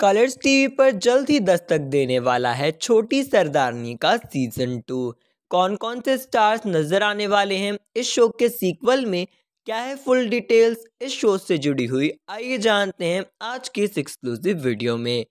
Colors TV पर जल्द ही दस्तक देने वाला है छोटी सरदारनी का सीजन टू कौन कौन से स्टार्स नजर आने वाले हैं इस शो के सीक्वल में क्या है फुल डिटेल्स इस शो से जुड़ी हुई आइए जानते हैं आज की इस एक्सक्लूसिव वीडियो में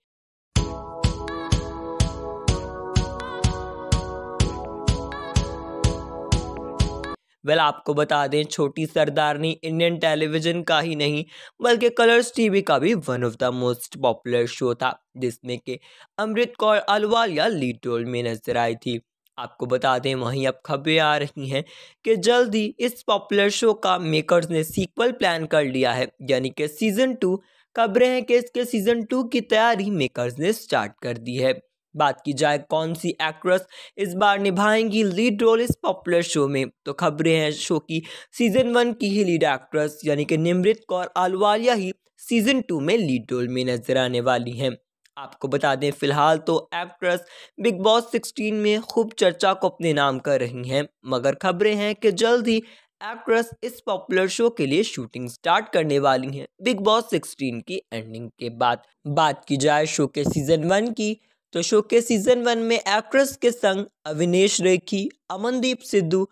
वेल आपको बता दें छोटी सरदारनी इंडियन टेलीविज़न का ही नहीं बल्कि कलर्स टीवी का भी one of the most popular show था जिसमें कि अमृत कौर अलवालिया लीड रोल में नजर आई थी आपको बता दें वहीं अब खबरें आ रही हैं कि जल्द ही इस पॉपुलर शो का मेकर्स ने सीक्वल प्लान कर लिया है यानी कि सीज़न टू खबरें हैं कि इसके सीज़न टू की तैयारी मेकर्स ने स्टार्ट कर दी है बात की जाए कौन सी एक्ट्रेस इस बार निभाएंगी लीड रोल इस पॉपुलर शो में तो खबरें हैं शो की सीजन वन की ही लीड एक्ट्रेस यानी कि निमृत कौर आलवालिया ही सीजन टू में लीड रोल में नजर आने वाली हैं आपको बता दें फिलहाल तो एक्ट्रेस बिग बॉस 16 में खूब चर्चा को अपने नाम कर रही हैं मगर खबरें हैं कि जल्द ही एक्ट्रेस इस पॉपुलर शो के लिए शूटिंग स्टार्ट करने वाली हैं बिग बॉस 16 की एंडिंग के बाद बात की जाए शो के सीजन वन की तो शो के सीजन वन में एक्ट्रेस के संग अविनेश रेखी अमनदीप सिद्धू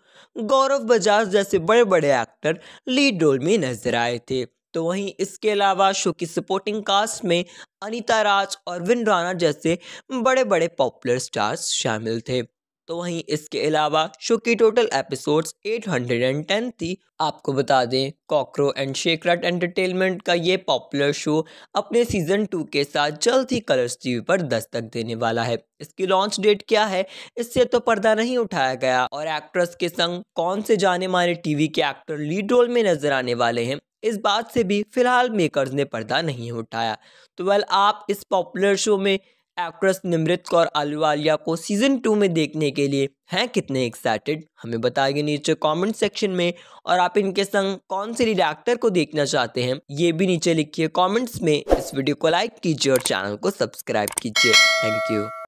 गौरव बजाज जैसे बड़े बड़े एक्टर लीड रोल में नजर आए थे तो वहीं इसके अलावा शो की सपोर्टिंग कास्ट में अनीता राज और विन राणा जैसे बड़े बड़े पॉपुलर स्टार्स शामिल थे तो वहीं इसके अलावा शो की टोटल एपिसोड्स 810 थी आपको बता दें कॉकरो एंड शेकरट एंटरटेनमेंट का ये पॉपुलर शो अपने सीज़न टू के साथ जल्द ही कलर्स टीवी पर दस्तक देने वाला है इसकी लॉन्च डेट क्या है इससे तो पर्दा नहीं उठाया गया और एक्ट्रेस के संग कौन से जाने माने टीवी के एक्टर लीड रोल में नजर आने वाले हैं इस बात से भी फिलहाल मेकर्स ने पर्दा नहीं उठाया तो वेल आप इस पॉपुलर शो में एक्ट्रेस निमृत कौर आलूवालिया को सीजन टू में देखने के लिए हैं कितने एक्साइटेड हमें बताएंगे नीचे कमेंट सेक्शन में और आप इनके संग कौन से लीड को देखना चाहते हैं ये भी नीचे लिखिए कमेंट्स में इस वीडियो को लाइक कीजिए और चैनल को सब्सक्राइब कीजिए थैंक यू